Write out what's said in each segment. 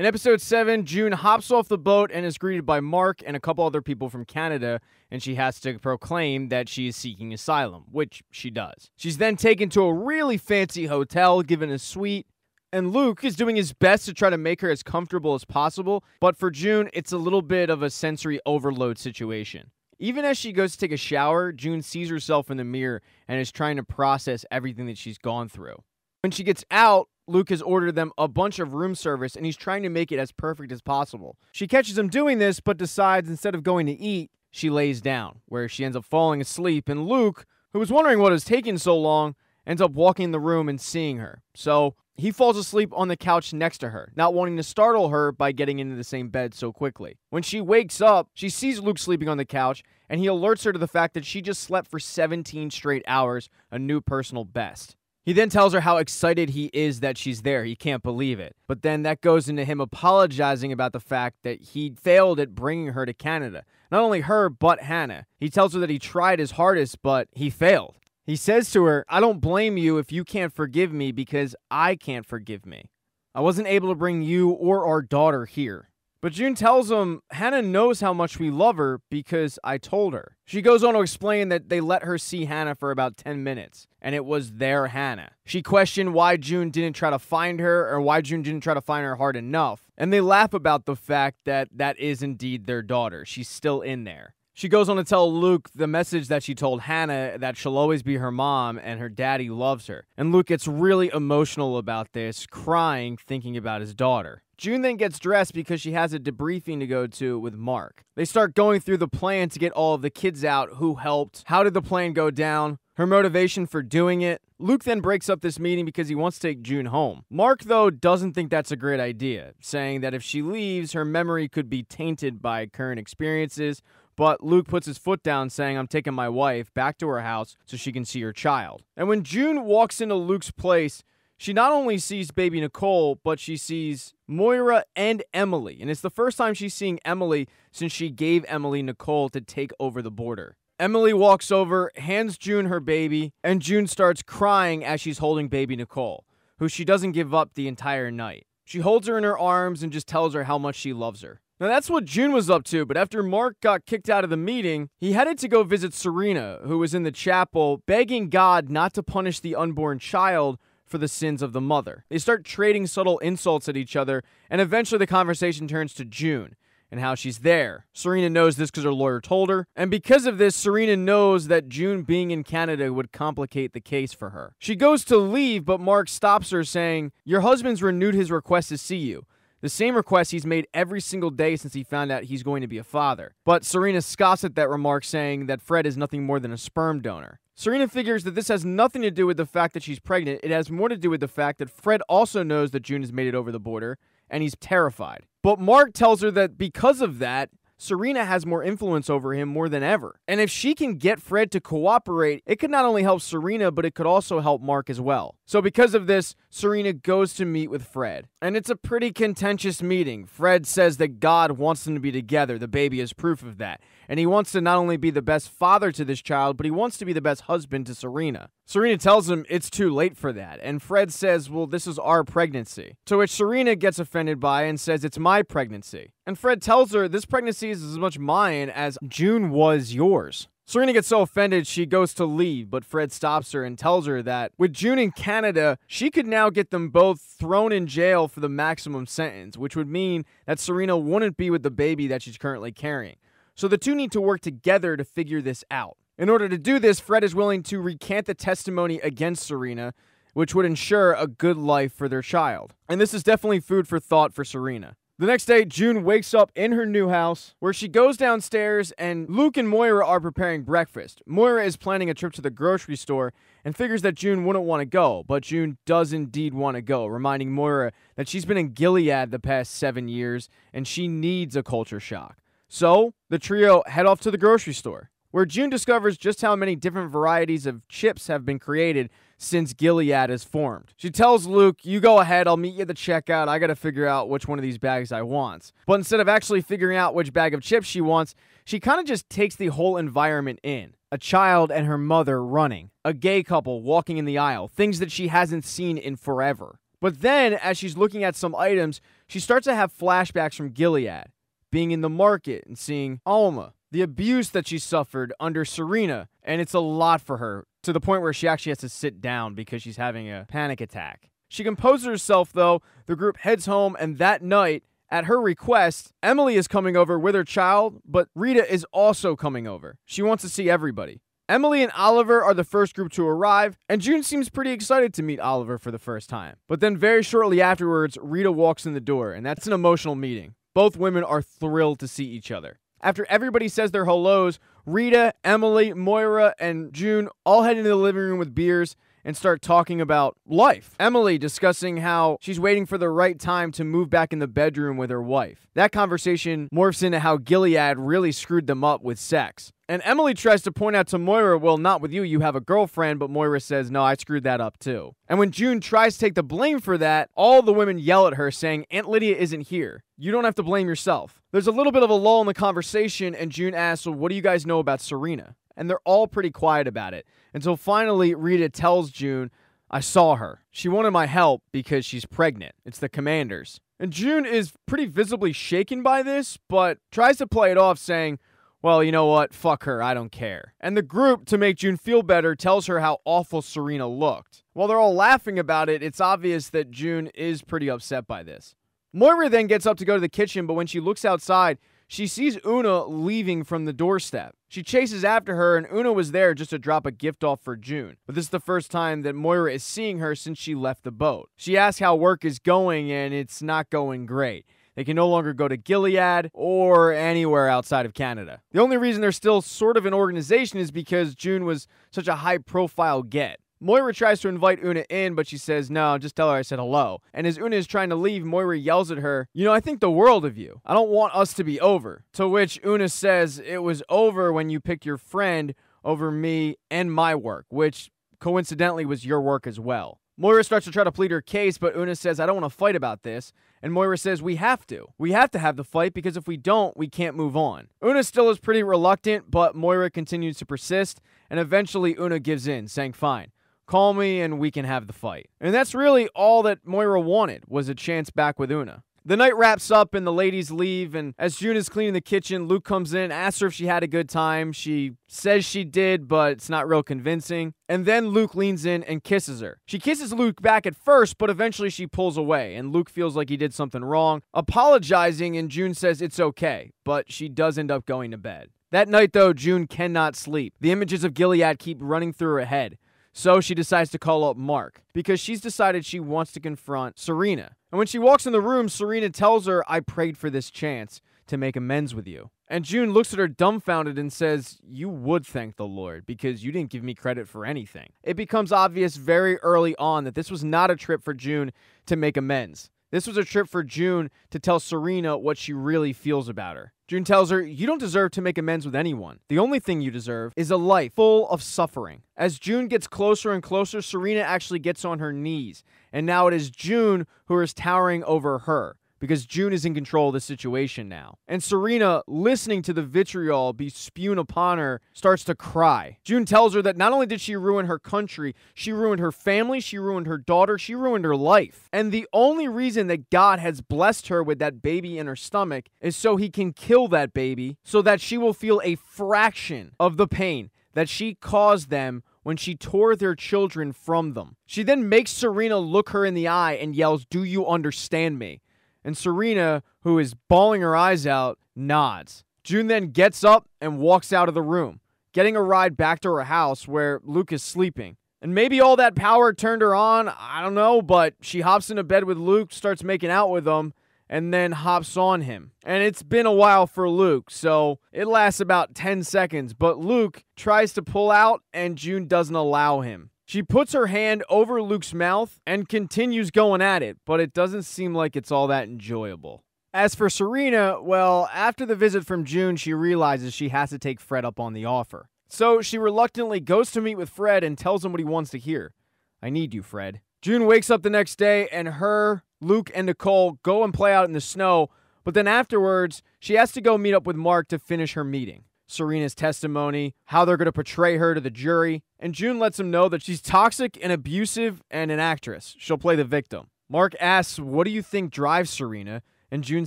In episode 7, June hops off the boat and is greeted by Mark and a couple other people from Canada, and she has to proclaim that she is seeking asylum, which she does. She's then taken to a really fancy hotel, given a suite, and Luke is doing his best to try to make her as comfortable as possible, but for June, it's a little bit of a sensory overload situation. Even as she goes to take a shower, June sees herself in the mirror and is trying to process everything that she's gone through. When she gets out, Luke has ordered them a bunch of room service and he's trying to make it as perfect as possible. She catches him doing this, but decides instead of going to eat, she lays down, where she ends up falling asleep. And Luke, who was wondering what has taken so long, ends up walking the room and seeing her. So he falls asleep on the couch next to her, not wanting to startle her by getting into the same bed so quickly. When she wakes up, she sees Luke sleeping on the couch, and he alerts her to the fact that she just slept for 17 straight hours, a new personal best. He then tells her how excited he is that she's there. He can't believe it. But then that goes into him apologizing about the fact that he failed at bringing her to Canada. Not only her, but Hannah. He tells her that he tried his hardest, but he failed. He says to her, I don't blame you if you can't forgive me because I can't forgive me. I wasn't able to bring you or our daughter here. But June tells him Hannah knows how much we love her because I told her. She goes on to explain that they let her see Hannah for about 10 minutes, and it was their Hannah. She questioned why June didn't try to find her or why June didn't try to find her hard enough, and they laugh about the fact that that is indeed their daughter. She's still in there. She goes on to tell Luke the message that she told Hannah that she'll always be her mom and her daddy loves her. And Luke gets really emotional about this, crying, thinking about his daughter. June then gets dressed because she has a debriefing to go to with Mark. They start going through the plan to get all of the kids out who helped, how did the plan go down, her motivation for doing it. Luke then breaks up this meeting because he wants to take June home. Mark, though, doesn't think that's a great idea, saying that if she leaves, her memory could be tainted by current experiences. But Luke puts his foot down, saying, I'm taking my wife back to her house so she can see her child. And when June walks into Luke's place, she not only sees baby Nicole, but she sees Moira and Emily. And it's the first time she's seeing Emily since she gave Emily Nicole to take over the border. Emily walks over, hands June her baby, and June starts crying as she's holding baby Nicole, who she doesn't give up the entire night. She holds her in her arms and just tells her how much she loves her. Now, that's what June was up to, but after Mark got kicked out of the meeting, he headed to go visit Serena, who was in the chapel begging God not to punish the unborn child for the sins of the mother. They start trading subtle insults at each other, and eventually the conversation turns to June and how she's there. Serena knows this because her lawyer told her, and because of this, Serena knows that June being in Canada would complicate the case for her. She goes to leave, but Mark stops her, saying, Your husband's renewed his request to see you. The same request he's made every single day since he found out he's going to be a father. But Serena scoffs at that remark, saying that Fred is nothing more than a sperm donor. Serena figures that this has nothing to do with the fact that she's pregnant, it has more to do with the fact that Fred also knows that June has made it over the border, and he's terrified. But Mark tells her that because of that, Serena has more influence over him more than ever. And if she can get Fred to cooperate, it could not only help Serena, but it could also help Mark as well. So, because of this, Serena goes to meet with Fred. And it's a pretty contentious meeting. Fred says that God wants them to be together. The baby is proof of that. And he wants to not only be the best father to this child, but he wants to be the best husband to Serena. Serena tells him it's too late for that. And Fred says, Well, this is our pregnancy. To which Serena gets offended by and says, It's my pregnancy. And Fred tells her, This pregnancy is as much mine as June was yours. Serena gets so offended she goes to leave, but Fred stops her and tells her that with June in Canada, she could now get them both thrown in jail for the maximum sentence, which would mean that Serena wouldn't be with the baby that she's currently carrying. So the two need to work together to figure this out. In order to do this, Fred is willing to recant the testimony against Serena, which would ensure a good life for their child. And this is definitely food for thought for Serena. The next day, June wakes up in her new house where she goes downstairs and Luke and Moira are preparing breakfast. Moira is planning a trip to the grocery store and figures that June wouldn't want to go, but June does indeed want to go, reminding Moira that she's been in Gilead the past seven years and she needs a culture shock. So the trio head off to the grocery store, where June discovers just how many different varieties of chips have been created since Gilead is formed. She tells Luke, You go ahead, I'll meet you at the checkout. I gotta figure out which one of these bags I want. But instead of actually figuring out which bag of chips she wants, she kind of just takes the whole environment in a child and her mother running, a gay couple walking in the aisle, things that she hasn't seen in forever. But then, as she's looking at some items, she starts to have flashbacks from Gilead, being in the market and seeing Alma, the abuse that she suffered under Serena, and it's a lot for her to the point where she actually has to sit down because she's having a panic attack. She composes herself, though. The group heads home, and that night, at her request, Emily is coming over with her child, but Rita is also coming over. She wants to see everybody. Emily and Oliver are the first group to arrive, and June seems pretty excited to meet Oliver for the first time. But then, very shortly afterwards, Rita walks in the door, and that's an emotional meeting. Both women are thrilled to see each other. After everybody says their hellos, Rita, Emily, Moira, and June all head into the living room with beers and start talking about life. Emily discussing how she's waiting for the right time to move back in the bedroom with her wife. That conversation morphs into how Gilead really screwed them up with sex. And Emily tries to point out to Moira, well, not with you, you have a girlfriend, but Moira says, no, I screwed that up too. And when June tries to take the blame for that, all the women yell at her, saying, Aunt Lydia isn't here. You don't have to blame yourself. There's a little bit of a lull in the conversation, and June asks, well, what do you guys know about Serena? And they're all pretty quiet about it. Until finally, Rita tells June, I saw her. She wanted my help because she's pregnant. It's the commanders. And June is pretty visibly shaken by this, but tries to play it off, saying, well, you know what? Fuck her. I don't care. And the group, to make June feel better, tells her how awful Serena looked. While they're all laughing about it, it's obvious that June is pretty upset by this. Moira then gets up to go to the kitchen, but when she looks outside, she sees Una leaving from the doorstep. She chases after her, and Una was there just to drop a gift off for June. But this is the first time that Moira is seeing her since she left the boat. She asks how work is going, and it's not going great. They can no longer go to Gilead or anywhere outside of Canada. The only reason they're still sort of an organization is because June was such a high profile get. Moira tries to invite Una in, but she says, No, just tell her I said hello. And as Una is trying to leave, Moira yells at her, You know, I think the world of you. I don't want us to be over. To which Una says, It was over when you picked your friend over me and my work, which coincidentally was your work as well. Moira starts to try to plead her case, but Una says, I don't want to fight about this. And Moira says, We have to. We have to have the fight because if we don't, we can't move on. Una still is pretty reluctant, but Moira continues to persist, and eventually Una gives in, saying, Fine, call me and we can have the fight. And that's really all that Moira wanted was a chance back with Una. The night wraps up and the ladies leave. And as June is cleaning the kitchen, Luke comes in, asks her if she had a good time. She says she did, but it's not real convincing. And then Luke leans in and kisses her. She kisses Luke back at first, but eventually she pulls away, and Luke feels like he did something wrong, apologizing. And June says it's okay, but she does end up going to bed. That night, though, June cannot sleep. The images of Gilead keep running through her head. So she decides to call up Mark because she's decided she wants to confront Serena. And when she walks in the room, Serena tells her, I prayed for this chance to make amends with you. And June looks at her dumbfounded and says, You would thank the Lord because you didn't give me credit for anything. It becomes obvious very early on that this was not a trip for June to make amends. This was a trip for June to tell Serena what she really feels about her. June tells her, You don't deserve to make amends with anyone. The only thing you deserve is a life full of suffering. As June gets closer and closer, Serena actually gets on her knees, and now it is June who is towering over her because June is in control of the situation now. And Serena, listening to the vitriol be spewed upon her, starts to cry. June tells her that not only did she ruin her country, she ruined her family, she ruined her daughter, she ruined her life. And the only reason that God has blessed her with that baby in her stomach is so he can kill that baby so that she will feel a fraction of the pain that she caused them when she tore their children from them. She then makes Serena look her in the eye and yells, Do you understand me? and Serena, who is bawling her eyes out, nods. June then gets up and walks out of the room, getting a ride back to her house where Luke is sleeping. And maybe all that power turned her on, I don't know, but she hops into bed with Luke, starts making out with him, and then hops on him. And it's been a while for Luke, so it lasts about 10 seconds, but Luke tries to pull out and June doesn't allow him. She puts her hand over Luke's mouth and continues going at it, but it doesn't seem like it's all that enjoyable. As for Serena, well, after the visit from June, she realizes she has to take Fred up on the offer. So she reluctantly goes to meet with Fred and tells him what he wants to hear. I need you, Fred. June wakes up the next day and her, Luke, and Nicole go and play out in the snow, but then afterwards, she has to go meet up with Mark to finish her meeting. Serena's testimony, how they're going to portray her to the jury, and June lets him know that she's toxic and abusive and an actress. She'll play the victim. Mark asks, What do you think drives Serena? And June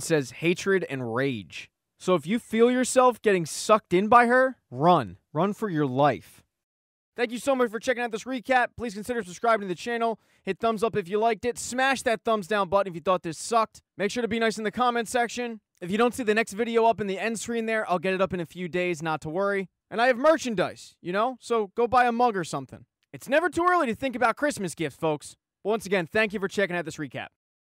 says, Hatred and rage. So if you feel yourself getting sucked in by her, run. Run for your life. Thank you so much for checking out this recap. Please consider subscribing to the channel. Hit thumbs up if you liked it. Smash that thumbs down button if you thought this sucked. Make sure to be nice in the comment section. If you don't see the next video up in the end screen there, I'll get it up in a few days, not to worry. And I have merchandise, you know? So go buy a mug or something. It's never too early to think about Christmas gifts, folks. once again, thank you for checking out this recap.